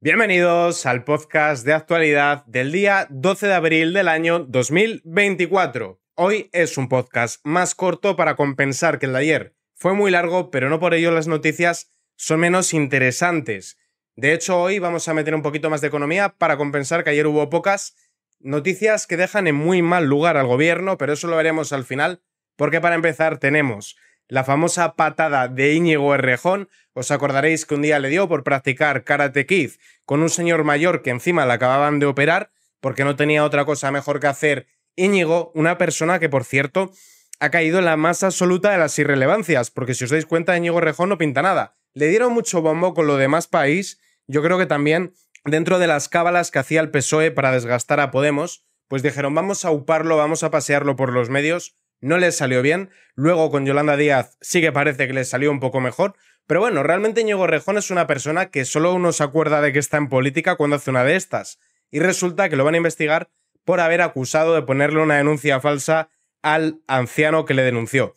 Bienvenidos al podcast de actualidad del día 12 de abril del año 2024. Hoy es un podcast más corto para compensar que el de ayer. Fue muy largo, pero no por ello las noticias son menos interesantes. De hecho, hoy vamos a meter un poquito más de economía para compensar que ayer hubo pocas noticias que dejan en muy mal lugar al gobierno, pero eso lo veremos al final, porque para empezar tenemos la famosa patada de Íñigo Errejón, os acordaréis que un día le dio por practicar karate kid con un señor mayor que encima le acababan de operar porque no tenía otra cosa mejor que hacer Íñigo, una persona que por cierto ha caído en la más absoluta de las irrelevancias, porque si os dais cuenta Íñigo Errejón no pinta nada. Le dieron mucho bombo con lo demás país, yo creo que también dentro de las cábalas que hacía el PSOE para desgastar a Podemos, pues dijeron vamos a uparlo, vamos a pasearlo por los medios no le salió bien. Luego con Yolanda Díaz sí que parece que le salió un poco mejor. Pero bueno, realmente Ñego Rejón es una persona que solo uno se acuerda de que está en política cuando hace una de estas. Y resulta que lo van a investigar por haber acusado de ponerle una denuncia falsa al anciano que le denunció.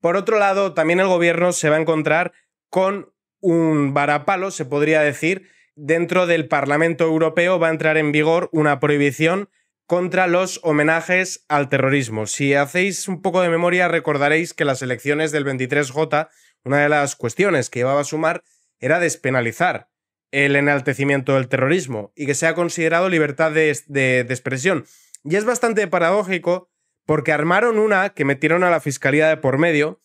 Por otro lado, también el gobierno se va a encontrar con un varapalo, se podría decir. Dentro del Parlamento Europeo va a entrar en vigor una prohibición contra los homenajes al terrorismo. Si hacéis un poco de memoria, recordaréis que las elecciones del 23J, una de las cuestiones que llevaba a sumar era despenalizar el enaltecimiento del terrorismo y que sea considerado libertad de, de expresión. Y es bastante paradójico porque armaron una que metieron a la fiscalía de por medio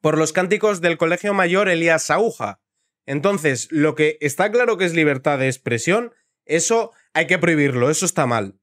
por los cánticos del colegio mayor Elías Aguja. Entonces, lo que está claro que es libertad de expresión, eso hay que prohibirlo, eso está mal.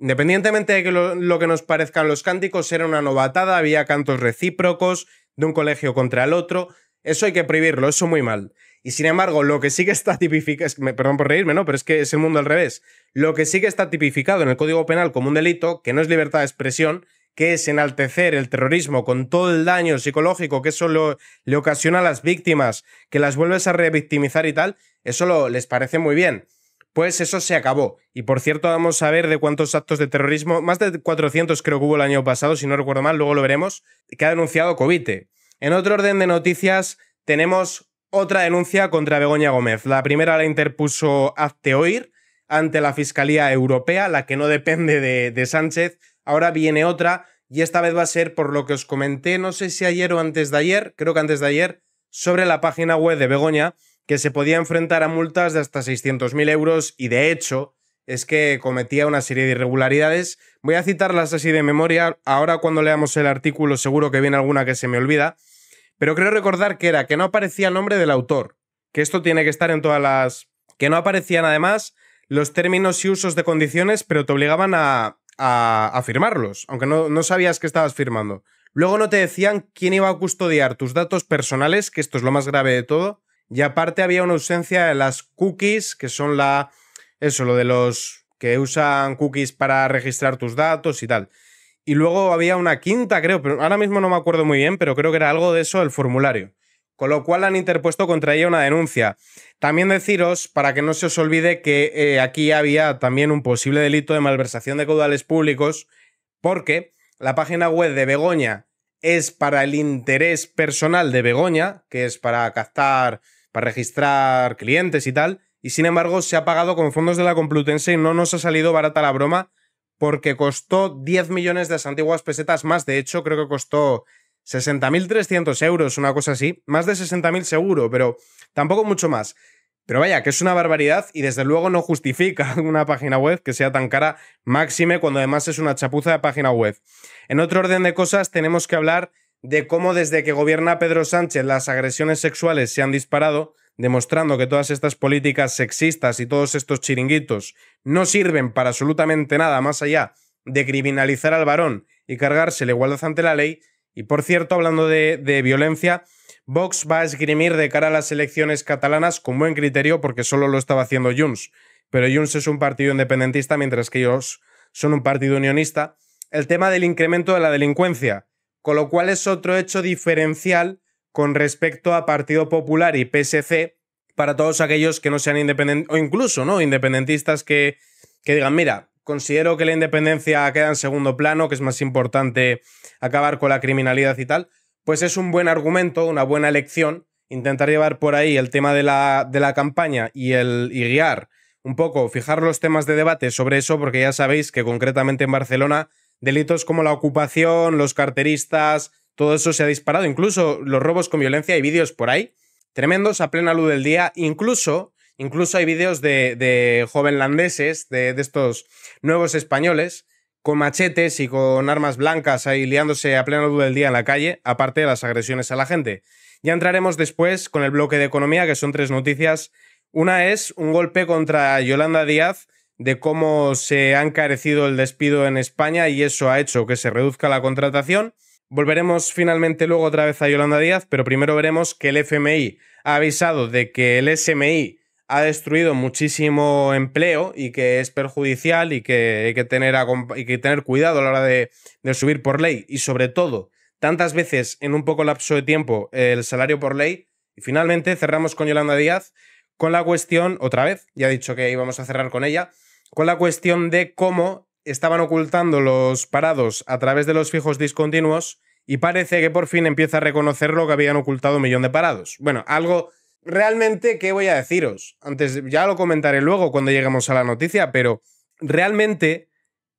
Independientemente de que lo, que nos parezcan los cánticos, era una novatada, había cantos recíprocos de un colegio contra el otro. Eso hay que prohibirlo, eso muy mal. Y sin embargo, lo que sí que está tipificado, es, perdón por reírme, ¿no? Pero es que es el mundo al revés. Lo que sí que está tipificado en el Código Penal como un delito, que no es libertad de expresión, que es enaltecer el terrorismo con todo el daño psicológico que eso le ocasiona a las víctimas, que las vuelves a revictimizar y tal, eso lo, les parece muy bien. Pues eso se acabó. Y por cierto, vamos a ver de cuántos actos de terrorismo, más de 400 creo que hubo el año pasado, si no recuerdo mal, luego lo veremos, que ha denunciado Covite. En otro orden de noticias, tenemos otra denuncia contra Begoña Gómez. La primera la interpuso Azteoir ante la Fiscalía Europea, la que no depende de Sánchez. Ahora viene otra y esta vez va a ser por lo que os comenté, no sé si ayer o antes de ayer, creo que antes de ayer, sobre la página web de Begoña, que se podía enfrentar a multas de hasta 600.000 euros y de hecho es que cometía una serie de irregularidades. Voy a citarlas así de memoria, ahora cuando leamos el artículo seguro que viene alguna que se me olvida, pero creo recordar que era que no aparecía el nombre del autor, que esto tiene que estar en todas las... que no aparecían además los términos y usos de condiciones, pero te obligaban a, a, firmarlos, aunque no, no sabías que estabas firmando. Luego no te decían quién iba a custodiar tus datos personales, que esto es lo más grave de todo, y aparte había una ausencia de las cookies, que son la. Eso, lo de los que usan cookies para registrar tus datos y tal. Y luego había una quinta, creo, pero ahora mismo no me acuerdo muy bien, pero creo que era algo de eso el formulario. Con lo cual han interpuesto contra ella una denuncia. También deciros, para que no se os olvide, que eh, aquí había también un posible delito de malversación de caudales públicos, porque la página web de Begoña es para el interés personal de Begoña, que es para captar para registrar clientes y tal, y sin embargo se ha pagado con fondos de la Complutense y no nos ha salido barata la broma porque costó 10 millones de antiguas pesetas más, de hecho creo que costó 60.300 euros, una cosa así, más de 60.000 seguro, pero tampoco mucho más. Pero vaya, que es una barbaridad y desde luego no justifica una página web que sea tan cara, máxime cuando además es una chapuza de página web. En otro orden de cosas, tenemos que hablar de cómo desde que gobierna Pedro Sánchez las agresiones sexuales se han disparado, demostrando que todas estas políticas sexistas y todos estos chiringuitos no sirven para absolutamente nada más allá de criminalizar al varón y cargarse la igualdad ante la ley. Y por cierto, hablando de, violencia, Vox va a esgrimir de cara a las elecciones catalanas con buen criterio porque solo lo estaba haciendo Junts. Pero Junts es un partido independentista mientras que ellos son un partido unionista. El tema del incremento de la delincuencia con lo cual es otro hecho diferencial con respecto a Partido Popular y PSC para todos aquellos que no sean independientes o incluso ¿no? independentistas que, que digan, mira, considero que la independencia queda en segundo plano, que es más importante acabar con la criminalidad y tal, pues es un buen argumento, una buena elección, intentar llevar por ahí el tema de la, de la campaña y, el, y guiar un poco, fijar los temas de debate sobre eso, porque ya sabéis que concretamente en Barcelona delitos como la ocupación, los carteristas, todo eso se ha disparado, incluso los robos con violencia, hay vídeos por ahí, tremendos a plena luz del día, incluso, incluso hay vídeos de, jovenlandeses, de, de estos nuevos españoles, con machetes y con armas blancas ahí liándose a plena luz del día en la calle, aparte de las agresiones a la gente. Ya entraremos después con el bloque de economía, que son tres noticias. Una es un golpe contra Yolanda Díaz, de cómo se ha encarecido el despido en España y eso ha hecho que se reduzca la contratación. Volveremos finalmente luego otra vez a Yolanda Díaz, pero primero veremos que el FMI ha avisado de que el SMI ha destruido muchísimo empleo y que es perjudicial y que hay que tener, que tener cuidado a la hora de, de, subir por ley y sobre todo tantas veces en un poco lapso de tiempo el salario por ley. Y finalmente cerramos con Yolanda Díaz con la cuestión, otra vez, ya he dicho que íbamos a cerrar con ella, con la cuestión de cómo estaban ocultando los parados a través de los fijos discontinuos y parece que por fin empieza a reconocer lo que habían ocultado un millón de parados. Bueno, algo realmente que voy a deciros. Antes ya lo comentaré luego cuando lleguemos a la noticia, pero realmente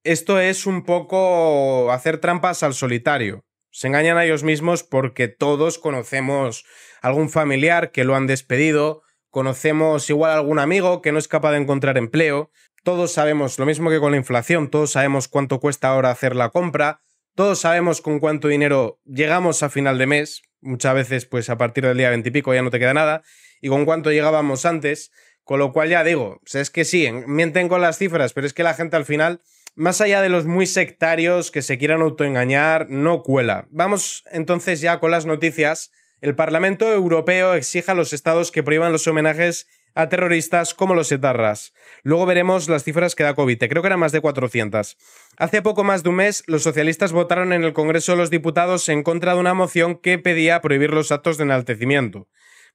esto es un poco hacer trampas al solitario. Se engañan a ellos mismos porque todos conocemos algún familiar que lo han despedido, conocemos igual algún amigo que no es capaz de encontrar empleo, todos sabemos, lo mismo que con la inflación, todos sabemos cuánto cuesta ahora hacer la compra, todos sabemos con cuánto dinero llegamos a final de mes, muchas veces pues a partir del día 20 ya no te queda nada, y con cuánto llegábamos antes, con lo cual ya digo, es que sí, mienten con las cifras, pero es que la gente al final, más allá de los muy sectarios que se quieran autoengañar, no cuela. Vamos entonces ya con las noticias. El Parlamento Europeo exige a los estados que prohíban los homenajes a terroristas como los etarras. Luego veremos las cifras que da COVID. creo que eran más de 400. Hace poco más de un mes, los socialistas votaron en el Congreso de los Diputados en contra de una moción que pedía prohibir los actos de enaltecimiento.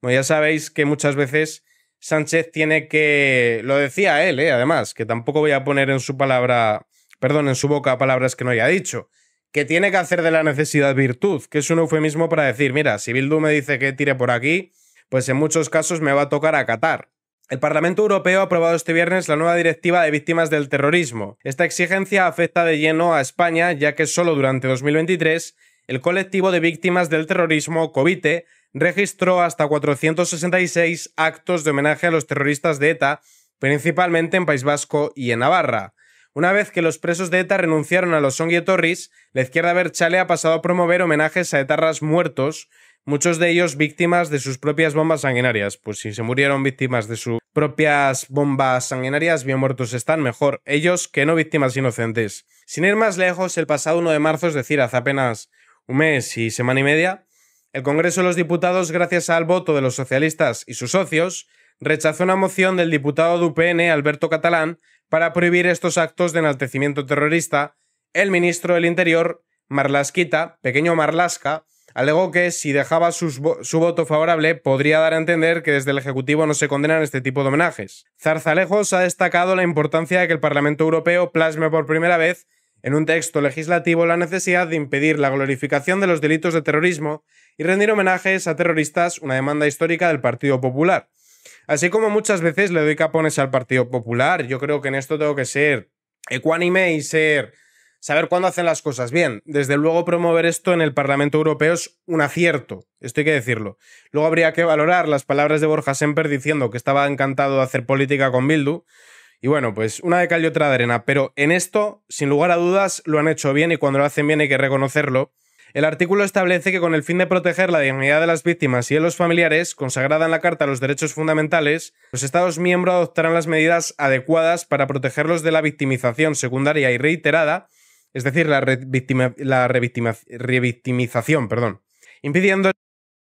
bueno ya sabéis que muchas veces Sánchez tiene que... Lo decía él, eh, además, que tampoco voy a poner en su palabra... Perdón, en su boca palabras que no haya dicho que tiene que hacer de la necesidad virtud, que es un eufemismo para decir, mira, si Bildu me dice que tire por aquí, pues en muchos casos me va a tocar a Catar. El Parlamento Europeo ha aprobado este viernes la nueva Directiva de Víctimas del Terrorismo. Esta exigencia afecta de lleno a España, ya que solo durante 2023 el colectivo de víctimas del terrorismo, COVITE, registró hasta 466 actos de homenaje a los terroristas de ETA, principalmente en País Vasco y en Navarra. Una vez que los presos de ETA renunciaron a los Torres, la izquierda Berchale ha pasado a promover homenajes a etarras muertos, muchos de ellos víctimas de sus propias bombas sanguinarias. Pues si se murieron víctimas de sus propias bombas sanguinarias, bien muertos están, mejor ellos que no víctimas inocentes. Sin ir más lejos, el pasado 1 de marzo, es decir, hace apenas un mes y semana y media, el Congreso de los Diputados, gracias al voto de los socialistas y sus socios, rechazó una moción del diputado de UPN, Alberto Catalán, para prohibir estos actos de enaltecimiento terrorista. El ministro del Interior, Marlasquita, pequeño Marlasca, Alegó que si dejaba su voto favorable podría dar a entender que desde el Ejecutivo no se condenan este tipo de homenajes. Zarzalejos ha destacado la importancia de que el Parlamento Europeo plasme por primera vez en un texto legislativo la necesidad de impedir la glorificación de los delitos de terrorismo y rendir homenajes a terroristas, una demanda histórica del Partido Popular. Así como muchas veces le doy capones al Partido Popular, yo creo que en esto tengo que ser ecuánime y ser saber cuándo hacen las cosas bien. Desde luego, promover esto en el Parlamento Europeo es un acierto, esto hay que decirlo. Luego habría que valorar las palabras de Borja Semper diciendo que estaba encantado de hacer política con Bildu. Y bueno, pues una de cal y otra de arena, pero en esto, sin lugar a dudas, lo han hecho bien y cuando lo hacen bien hay que reconocerlo. El artículo establece que con el fin de proteger la dignidad de las víctimas y de los familiares, consagrada en la Carta los Derechos Fundamentales, los Estados miembros adoptarán las medidas adecuadas para protegerlos de la victimización secundaria y reiterada es decir, la, revictimización, perdón, impidiendo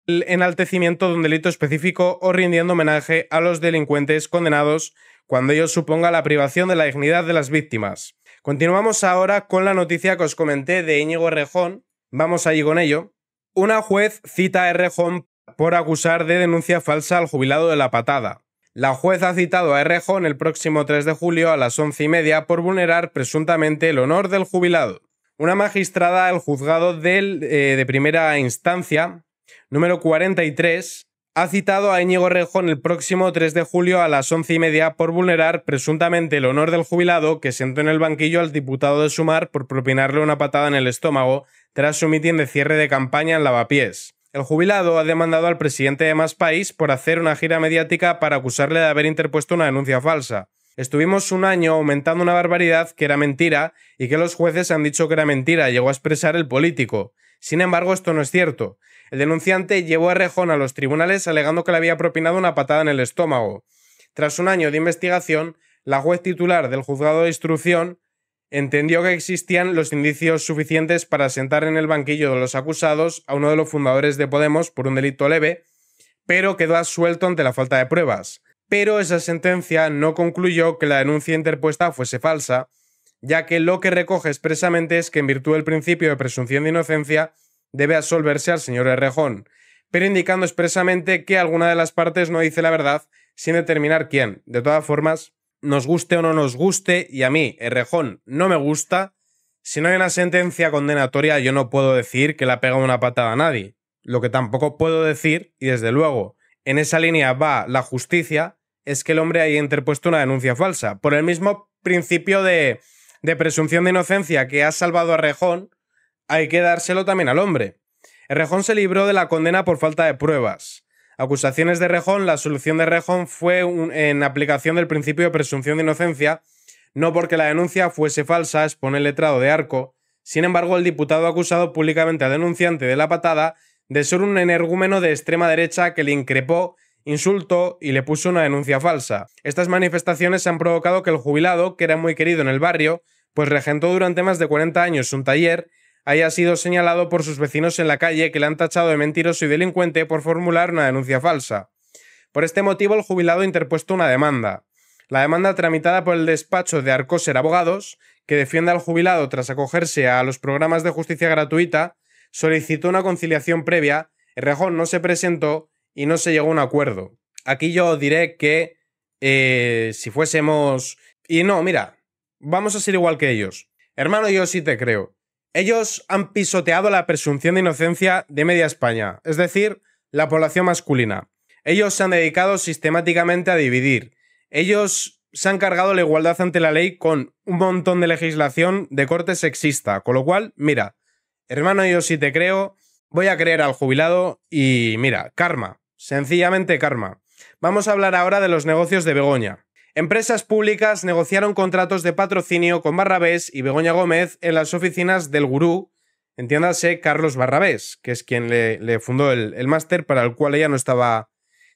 el enaltecimiento de un delito específico o rindiendo homenaje a los delincuentes condenados cuando ello suponga la privación de la dignidad de las víctimas. Continuamos ahora con la noticia que os comenté de Íñigo Rejón. Vamos allí con ello. Una juez cita a Rejón por acusar de denuncia falsa al jubilado de la patada. La jueza ha citado a en el próximo 3 de julio a las once y media por vulnerar presuntamente el honor del jubilado. Una magistrada del juzgado del, eh, de primera instancia, número 43, ha citado a Íñigo en el próximo 3 de julio a las once y media por vulnerar presuntamente el honor del jubilado que sentó en el banquillo al diputado de Sumar por propinarle una patada en el estómago tras su mitin de cierre de campaña en Lavapiés. El jubilado ha demandado al presidente de Más País por hacer una gira mediática para acusarle de haber interpuesto una denuncia falsa. Estuvimos un año aumentando una barbaridad que era mentira y que los jueces han dicho que era mentira, llegó a expresar el político. Sin embargo, esto no es cierto. El denunciante llevó a Rejón a los tribunales alegando que le había propinado una patada en el estómago. Tras un año de investigación, la juez titular del juzgado de instrucción entendió que existían los indicios suficientes para sentar en el banquillo de los acusados a uno de los fundadores de Podemos por un delito leve, pero quedó absuelto ante la falta de pruebas. Pero esa sentencia no concluyó que la denuncia interpuesta fuese falsa, ya que lo que recoge expresamente es que en virtud del principio de presunción de inocencia debe absolverse al señor Errejón, pero indicando expresamente que alguna de las partes no dice la verdad sin determinar quién. De todas formas, nos guste o no nos guste, y a mí Errejón no me gusta, si no hay una sentencia condenatoria yo no puedo decir que le ha pegado una patada a nadie. Lo que tampoco puedo decir, y desde luego en esa línea va la justicia, es que el hombre haya interpuesto una denuncia falsa. Por el mismo principio de, de presunción de inocencia que ha salvado a Rejón, hay que dárselo también al hombre. Rejón se libró de la condena por falta de pruebas. Acusaciones de Rejón, la solución de Rejón fue en aplicación del principio de presunción de inocencia, no porque la denuncia fuese falsa, expone el letrado de Arco. Sin embargo, el diputado acusado públicamente al denunciante de la patada de ser un energúmeno de extrema derecha que le increpó, insultó y le puso una denuncia falsa. Estas manifestaciones han provocado que el jubilado, que era muy querido en el barrio, pues regentó durante más de 40 años un taller haya sido señalado por sus vecinos en la calle que le han tachado de mentiroso y delincuente por formular una denuncia falsa. Por este motivo, el jubilado interpuesto una demanda. La demanda tramitada por el despacho de Arcoser Abogados, que defiende al jubilado tras acogerse a los programas de justicia gratuita, solicitó una conciliación previa, Rejón no se presentó y no se llegó a un acuerdo. Aquí yo diré que eh, si fuésemos... Y no, mira, vamos a ser igual que ellos. Hermano, yo sí te creo. Ellos han pisoteado la presunción de inocencia de media España, es decir, la población masculina. Ellos se han dedicado sistemáticamente a dividir. Ellos se han cargado la igualdad ante la ley con un montón de legislación de corte sexista. Con lo cual, mira, hermano, yo sí te creo, voy a creer al jubilado y mira, karma, sencillamente karma. Vamos a hablar ahora de los negocios de Begoña. Empresas públicas negociaron contratos de patrocinio con Barrabés y Begoña Gómez en las oficinas del gurú, entiéndase Carlos Barrabés, que es quien le, fundó el, máster para el cual ella no estaba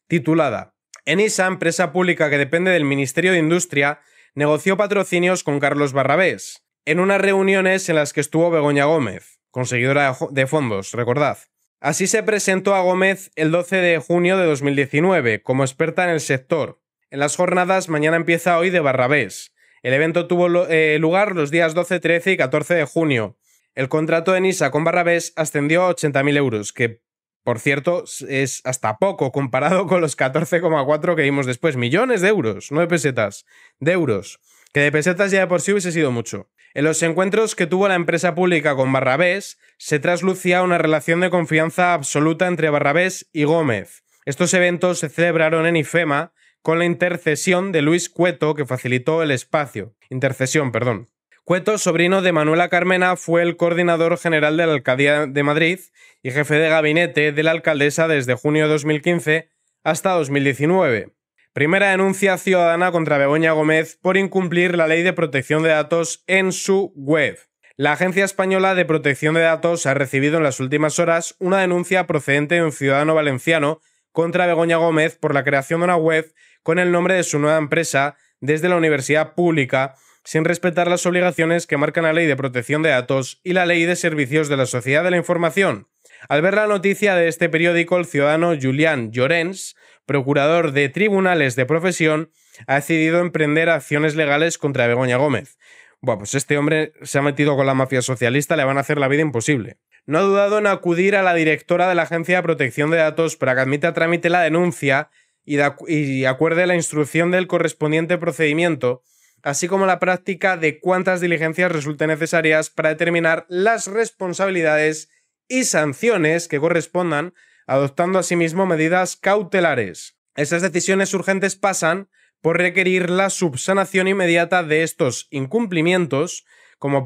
titulada. En esa empresa pública que depende del Ministerio de Industria, negoció patrocinios con Carlos Barrabés, en unas reuniones en las que estuvo Begoña Gómez, conseguidora de fondos, recordad. Así se presentó a Gómez el 12 de junio de 2019 como experta en el sector, en las jornadas Mañana empieza hoy de Barrabés. El evento tuvo eh, lugar los días 12, 13 y 14 de junio. El contrato de Nisa con Barrabés ascendió a 80.000 euros, que por cierto es hasta poco comparado con los 14,4 que vimos después. Millones de euros, no de pesetas, de euros. Que de pesetas ya de por sí hubiese sido mucho. En los encuentros que tuvo la empresa pública con Barrabés, se traslucía una relación de confianza absoluta entre Barrabés y Gómez. Estos eventos se celebraron en IFEMA con la intercesión de Luis Cueto, que facilitó el espacio. Intercesión, perdón. Cueto, sobrino de Manuela Carmena, fue el coordinador general de la Alcaldía de Madrid y jefe de gabinete de la alcaldesa desde junio de 2015 hasta 2019. Primera denuncia ciudadana contra Begoña Gómez por incumplir la ley de protección de datos en su web. La Agencia Española de Protección de Datos ha recibido en las últimas horas una denuncia procedente de un ciudadano valenciano contra Begoña Gómez por la creación de una web con el nombre de su nueva empresa desde la universidad pública sin respetar las obligaciones que marcan la Ley de Protección de Datos y la Ley de Servicios de la Sociedad de la Información. Al ver la noticia de este periódico, el ciudadano Julián Llorens, procurador de tribunales de profesión, ha decidido emprender acciones legales contra Begoña Gómez. Bueno, pues este hombre se ha metido con la mafia socialista, le van a hacer la vida imposible. No ha dudado en acudir a la directora de la Agencia de Protección de Datos para que admita trámite la denuncia y, acuerde la instrucción del correspondiente procedimiento, así como la práctica de cuántas diligencias resulten necesarias para determinar las responsabilidades y sanciones que correspondan, adoptando asimismo medidas cautelares. Esas decisiones urgentes pasan por requerir la subsanación inmediata de estos incumplimientos, como,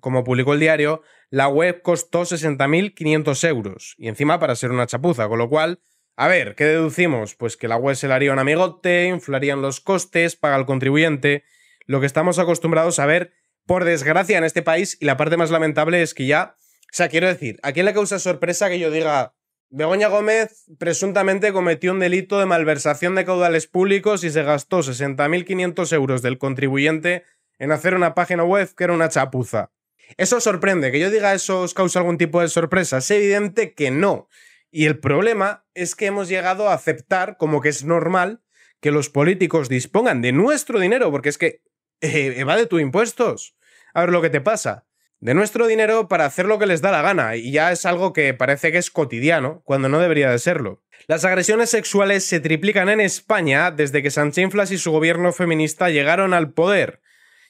como publicó el diario, la web costó 60.500 euros, y encima para ser una chapuza, con lo cual a ver, ¿qué deducimos? Pues que la web se la haría un amigote, inflarían los costes, paga el contribuyente, lo que estamos acostumbrados a ver, por desgracia, en este país, y la parte más lamentable es que ya, o sea, quiero decir, ¿a quién le causa sorpresa que yo diga, Begoña Gómez presuntamente cometió un delito de malversación de caudales públicos y se gastó 60.500 euros del contribuyente en hacer una página web que era una chapuza? Eso sorprende, que yo diga eso os causa algún tipo de sorpresa, es evidente que no. Y el problema es que hemos llegado a aceptar como que es normal que los políticos dispongan de nuestro dinero, porque es que eh, va de tus impuestos. A ver lo que te pasa. De nuestro dinero para hacer lo que les da la gana, y ya es algo que parece que es cotidiano, cuando no debería de serlo. Las agresiones sexuales se triplican en España desde que Sanchinflas y su gobierno feminista llegaron al poder.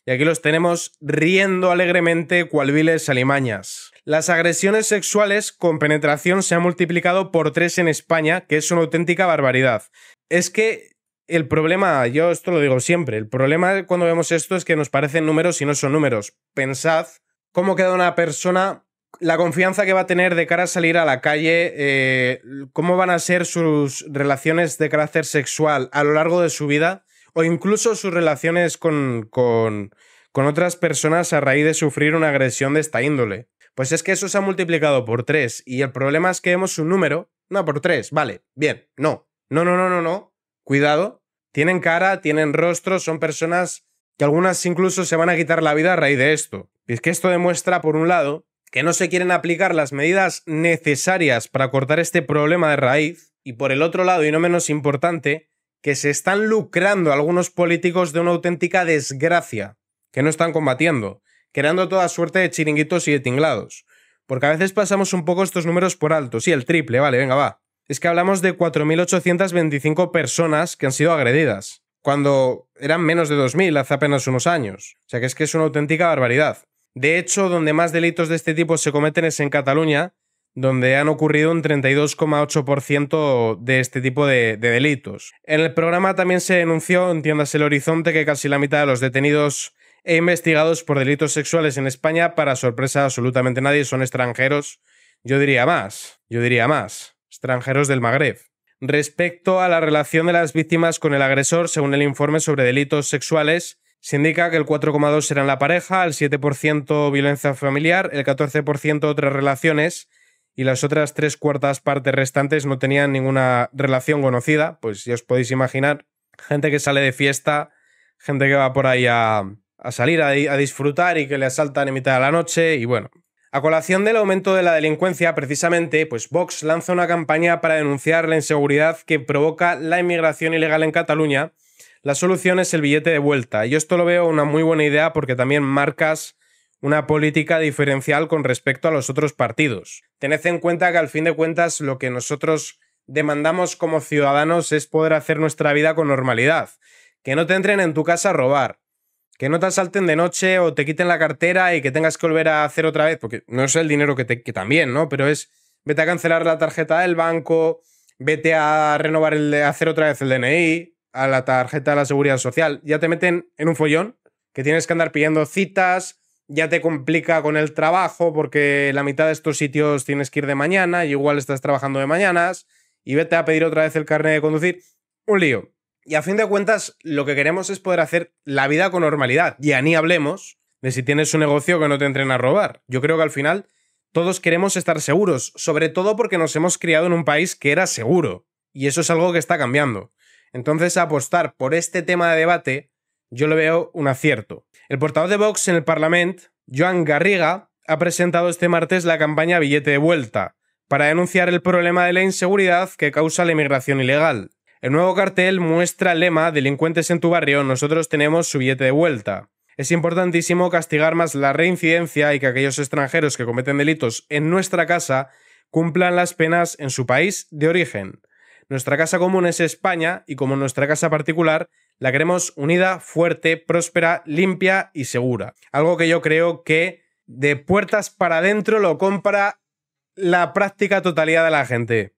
Y aquí los tenemos riendo alegremente cual viles alimañas. Las agresiones sexuales con penetración se han multiplicado por tres en España, que es una auténtica barbaridad. Es que el problema, yo esto lo digo siempre, el problema cuando vemos esto es que nos parecen números y no son números. Pensad cómo queda una persona, la confianza que va a tener de cara a salir a la calle, eh, cómo van a ser sus relaciones de carácter sexual a lo largo de su vida o incluso sus relaciones con, con otras personas a raíz de sufrir una agresión de esta índole. Pues es que eso se ha multiplicado por tres y el problema es que vemos un número, no, por tres, vale, bien, no, no, no, no, no, no, cuidado, tienen cara, tienen rostro, son personas que algunas incluso se van a quitar la vida a raíz de esto. Y es que esto demuestra, por un lado, que no se quieren aplicar las medidas necesarias para cortar este problema de raíz, y por el otro lado, y no menos importante, que se están lucrando algunos políticos de una auténtica desgracia que no están combatiendo creando toda suerte de chiringuitos y de tinglados. Porque a veces pasamos un poco estos números por alto, sí, el triple, vale, venga, va. Es que hablamos de 4.825 personas que han sido agredidas, cuando eran menos de 2.000 hace apenas unos años. O sea que es que es una auténtica barbaridad. De hecho, donde más delitos de este tipo se cometen es en Cataluña, donde han ocurrido un 32,8% de este tipo de, delitos. En el programa también se denunció, entiéndase el horizonte, que casi la mitad de los detenidos e investigados por delitos sexuales en España, para sorpresa absolutamente nadie, son extranjeros. Yo diría más, yo diría más, extranjeros del Magreb. Respecto a la relación de las víctimas con el agresor, según el informe sobre delitos sexuales, se indica que el 4,2 eran la pareja, el 7% violencia familiar, el 14% otras relaciones y las otras tres cuartas partes restantes no tenían ninguna relación conocida, pues ya os podéis imaginar, gente que sale de fiesta, gente que va por ahí a, a salir a, disfrutar y que le asaltan en mitad de la noche y bueno. A colación del aumento de la delincuencia, precisamente, pues Vox lanza una campaña para denunciar la inseguridad que provoca la inmigración ilegal en Cataluña. La solución es el billete de vuelta. Yo esto lo veo una muy buena idea porque también marcas una política diferencial con respecto a los otros partidos. Tened en cuenta que al fin de cuentas lo que nosotros demandamos como ciudadanos es poder hacer nuestra vida con normalidad. Que no te entren en tu casa a robar, que no te asalten de noche o te quiten la cartera y que tengas que volver a hacer otra vez, porque no es el dinero que, te, que también, ¿no? Pero es, vete a cancelar la tarjeta del banco, vete a renovar, el, a hacer otra vez el DNI, a la tarjeta de la seguridad social. Ya te meten en un follón que tienes que andar pidiendo citas, ya te complica con el trabajo porque la mitad de estos sitios tienes que ir de mañana y igual estás trabajando de mañanas y vete a pedir otra vez el carnet de conducir. Un lío. Y a fin de cuentas, lo que queremos es poder hacer la vida con normalidad. a ni hablemos de si tienes un negocio que no te entren a robar. Yo creo que al final todos queremos estar seguros, sobre todo porque nos hemos criado en un país que era seguro. Y eso es algo que está cambiando. Entonces, apostar por este tema de debate, yo le veo un acierto. El portavoz de Vox en el Parlamento, Joan Garriga, ha presentado este martes la campaña Billete de Vuelta, para denunciar el problema de la inseguridad que causa la inmigración ilegal. El nuevo cartel muestra el lema Delincuentes en tu barrio, nosotros tenemos su billete de vuelta. Es importantísimo castigar más la reincidencia y que aquellos extranjeros que cometen delitos en nuestra casa cumplan las penas en su país de origen. Nuestra casa común es España y como nuestra casa particular, la queremos unida, fuerte, próspera, limpia y segura. Algo que yo creo que de puertas para adentro lo compra la práctica totalidad de la gente.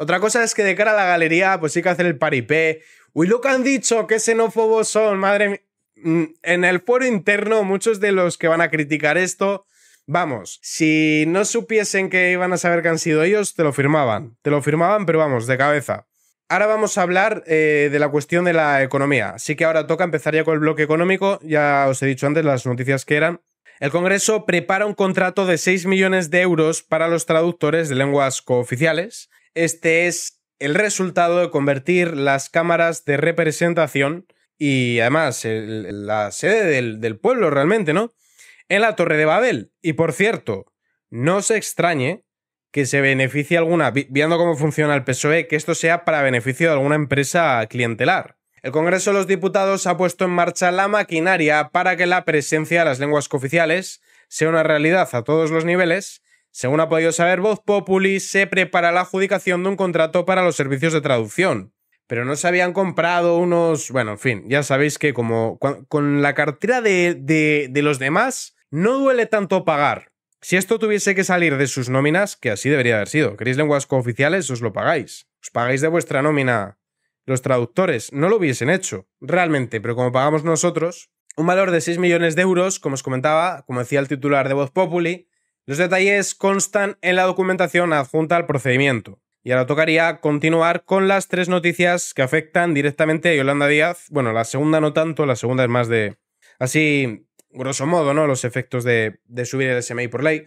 Otra cosa es que de cara a la galería, pues sí que hacer el paripé. Uy, lo que han dicho, qué xenófobos son, madre mía. Mm, en el foro interno, muchos de los que van a criticar esto, vamos, si no supiesen que iban a saber que han sido ellos, te lo firmaban. Te lo firmaban, pero vamos, de cabeza. Ahora vamos a hablar eh, de la cuestión de la economía. Así que ahora toca empezar ya con el bloque económico. Ya os he dicho antes las noticias que eran. El Congreso prepara un contrato de 6 millones de euros para los traductores de lenguas cooficiales. Este es el resultado de convertir las cámaras de representación y además la sede del, del pueblo realmente, ¿no? En la Torre de Babel. Y por cierto, no se extrañe que se beneficie alguna, viendo cómo funciona el PSOE, que esto sea para beneficio de alguna empresa clientelar. El Congreso de los Diputados ha puesto en marcha la maquinaria para que la presencia de las lenguas cooficiales sea una realidad a todos los niveles según ha podido saber Voz Populi, se prepara la adjudicación de un contrato para los servicios de traducción. Pero no se habían comprado unos. Bueno, en fin, ya sabéis que como con la cartera de, de, los demás, no duele tanto pagar. Si esto tuviese que salir de sus nóminas, que así debería haber sido, queréis lenguas cooficiales, os lo pagáis. Os pagáis de vuestra nómina. Los traductores no lo hubiesen hecho, realmente, pero como pagamos nosotros, un valor de 6 millones de euros, como os comentaba, como decía el titular de Voz Populi, los detalles constan en la documentación adjunta al procedimiento. Y ahora tocaría continuar con las tres noticias que afectan directamente a Yolanda Díaz. Bueno, la segunda no tanto, la segunda es más de... Así, grosso modo, ¿no? Los efectos de, de subir el SMI por ley.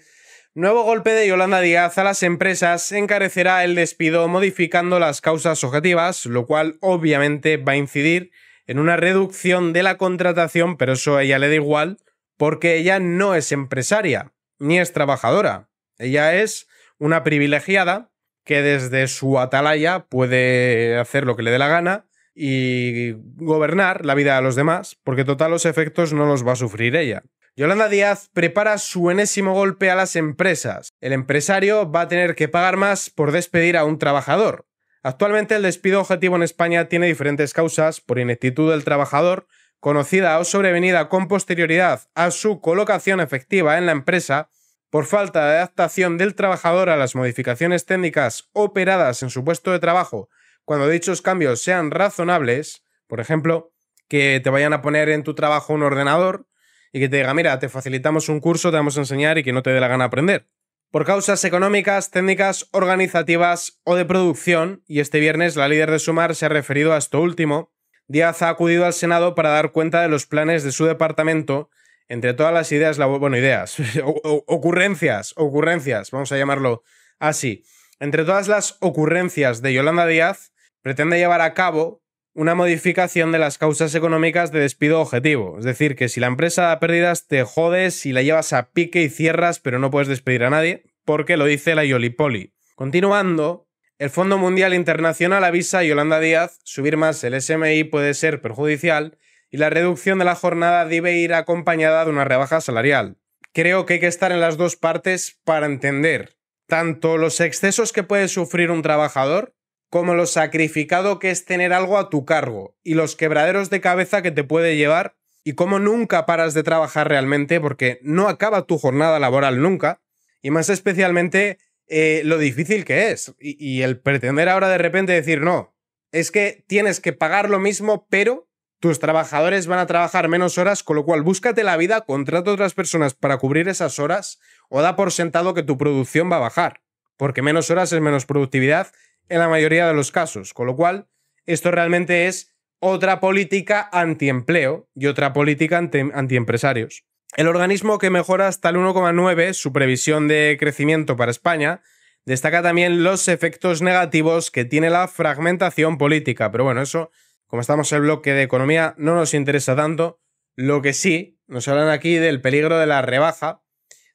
Nuevo golpe de Yolanda Díaz a las empresas encarecerá el despido modificando las causas objetivas, lo cual obviamente va a incidir en una reducción de la contratación, pero eso a ella le da igual porque ella no es empresaria ni es trabajadora. Ella es una privilegiada que desde su atalaya puede hacer lo que le dé la gana y gobernar la vida de los demás, porque total los efectos no los va a sufrir ella. Yolanda Díaz prepara su enésimo golpe a las empresas. El empresario va a tener que pagar más por despedir a un trabajador. Actualmente el despido objetivo en España tiene diferentes causas por ineptitud del trabajador conocida o sobrevenida con posterioridad a su colocación efectiva en la empresa, por falta de adaptación del trabajador a las modificaciones técnicas operadas en su puesto de trabajo, cuando dichos cambios sean razonables, por ejemplo, que te vayan a poner en tu trabajo un ordenador y que te diga, mira, te facilitamos un curso, te vamos a enseñar y que no te dé la gana aprender. Por causas económicas, técnicas, organizativas o de producción, y este viernes la líder de Sumar se ha referido a esto último, Díaz ha acudido al Senado para dar cuenta de los planes de su departamento, entre todas las ideas, bueno, ideas, ocurrencias, ocurrencias, vamos a llamarlo así. Entre todas las ocurrencias de Yolanda Díaz, pretende llevar a cabo una modificación de las causas económicas de despido objetivo. Es decir, que si la empresa da pérdidas, te jodes y la llevas a pique y cierras, pero no puedes despedir a nadie, porque lo dice la Yolipoli. Continuando, el Fondo Mundial Internacional avisa a Yolanda Díaz, subir más el SMI puede ser perjudicial y la reducción de la jornada debe ir acompañada de una rebaja salarial. Creo que hay que estar en las dos partes para entender tanto los excesos que puede sufrir un trabajador como lo sacrificado que es tener algo a tu cargo y los quebraderos de cabeza que te puede llevar y cómo nunca paras de trabajar realmente porque no acaba tu jornada laboral nunca y más especialmente eh, lo difícil que es. Y, el pretender ahora de repente decir, no, es que tienes que pagar lo mismo, pero tus trabajadores van a trabajar menos horas, con lo cual búscate la vida, contrata a otras personas para cubrir esas horas o da por sentado que tu producción va a bajar, porque menos horas es menos productividad en la mayoría de los casos, con lo cual esto realmente es otra política antiempleo y otra política antiempresarios. El organismo que mejora hasta el 1,9 su previsión de crecimiento para España destaca también los efectos negativos que tiene la fragmentación política. Pero bueno, eso, como estamos en el bloque de economía, no nos interesa tanto. Lo que sí, nos hablan aquí del peligro de la rebaja.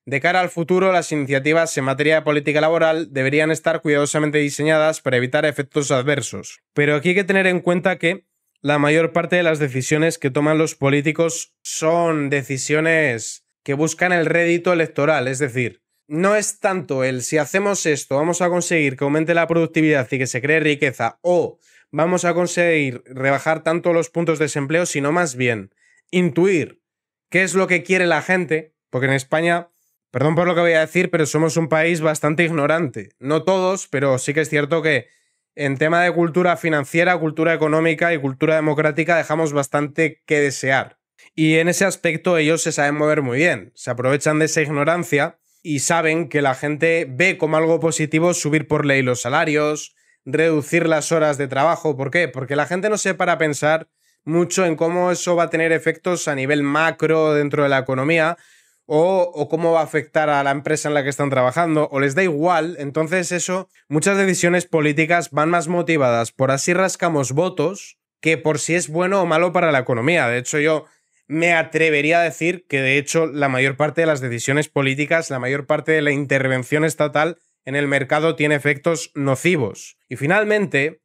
De cara al futuro, las iniciativas en materia de política laboral deberían estar cuidadosamente diseñadas para evitar efectos adversos. Pero aquí hay que tener en cuenta que la mayor parte de las decisiones que toman los políticos son decisiones que buscan el rédito electoral, es decir, no es tanto el si hacemos esto vamos a conseguir que aumente la productividad y que se cree riqueza o vamos a conseguir rebajar tanto los puntos de desempleo, sino más bien intuir qué es lo que quiere la gente, porque en España, perdón por lo que voy a decir, pero somos un país bastante ignorante. No todos, pero sí que es cierto que en tema de cultura financiera, cultura económica y cultura democrática dejamos bastante que desear. Y en ese aspecto ellos se saben mover muy bien, se aprovechan de esa ignorancia y saben que la gente ve como algo positivo subir por ley los salarios, reducir las horas de trabajo. ¿Por qué? Porque la gente no se para pensar mucho en cómo eso va a tener efectos a nivel macro dentro de la economía o, cómo va a afectar a la empresa en la que están trabajando, o les da igual. Entonces eso, muchas decisiones políticas van más motivadas por así rascamos votos que por si es bueno o malo para la economía. De hecho, yo me atrevería a decir que, de hecho, la mayor parte de las decisiones políticas, la mayor parte de la intervención estatal en el mercado tiene efectos nocivos. Y finalmente,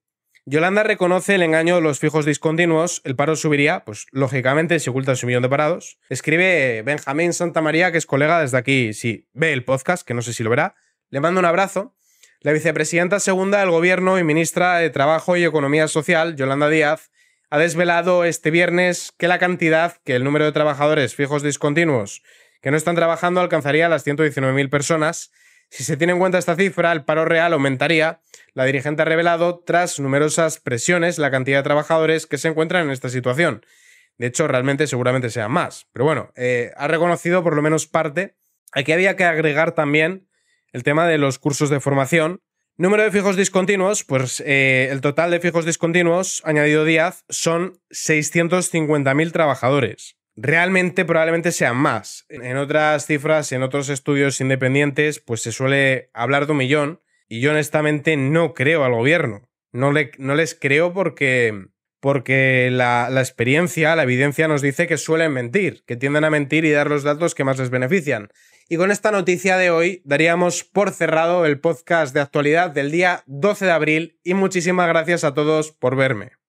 Yolanda reconoce el engaño de los fijos discontinuos, el paro subiría, pues lógicamente se oculta su millón de parados. Escribe Benjamín Santamaría, que es colega desde aquí, si ve el podcast, que no sé si lo verá, le mando un abrazo. La vicepresidenta segunda del Gobierno y ministra de Trabajo y Economía Social, Yolanda Díaz, ha desvelado este viernes que la cantidad, que el número de trabajadores fijos discontinuos que no están trabajando alcanzaría las 119.000 personas si se tiene en cuenta esta cifra, el paro real aumentaría. La dirigente ha revelado, tras numerosas presiones, la cantidad de trabajadores que se encuentran en esta situación. De hecho, realmente seguramente sean más. Pero bueno, eh, ha reconocido por lo menos parte. Aquí había que agregar también el tema de los cursos de formación. Número de fijos discontinuos, pues eh, el total de fijos discontinuos, añadido Díaz, son 650.000 trabajadores. Realmente probablemente sean más. En otras cifras, en otros estudios independientes, pues se suele hablar de un millón. Y yo honestamente no creo al gobierno. No, le, no les creo porque, porque la, la experiencia, la evidencia nos dice que suelen mentir, que tienden a mentir y dar los datos que más les benefician. Y con esta noticia de hoy daríamos por cerrado el podcast de actualidad del día 12 de abril y muchísimas gracias a todos por verme.